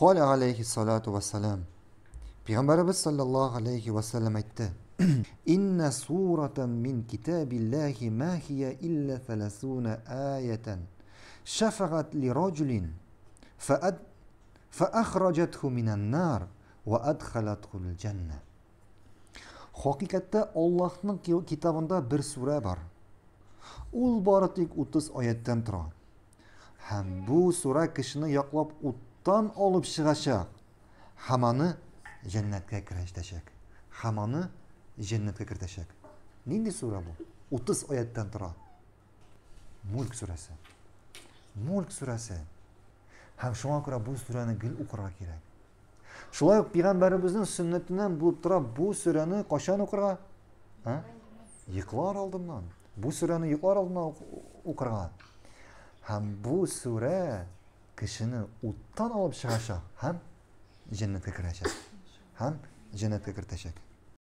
قال aleyhissalatu vesselam Peygamberimiz sallallahu aleyhi ve sellem etti. İnne sureten min kitabillahi ma hiye illa 30 ayeten şefaat li raculin fa فأخرجته من النار وأدخلته الجنة Hakikatte Allah'ın kitabında bir sure var. Ul bari tek 30 ayetten turar. Hem bu sure kişini yaklap Haman'dan olup çıkacak. Haman'ı cennetke kireştecek. Haman'ı cennetke kireştecek. Nindi sure bu? 30 ayetten dura. Mulk suresi. Mulk suresi. Hem şuna göre bu sureni gül okurak gerek. Şuna yok peygamberimizin sünnetinden bulup dura bu sureni koşan okurak. Ha? Yıklar aldığından. Bu sureni yıklar aldığından okurak. Hem bu sure кешене уттан алып чыгаша һәм дженнәткә керәчәк. Һәм дженнәткә керәчәк.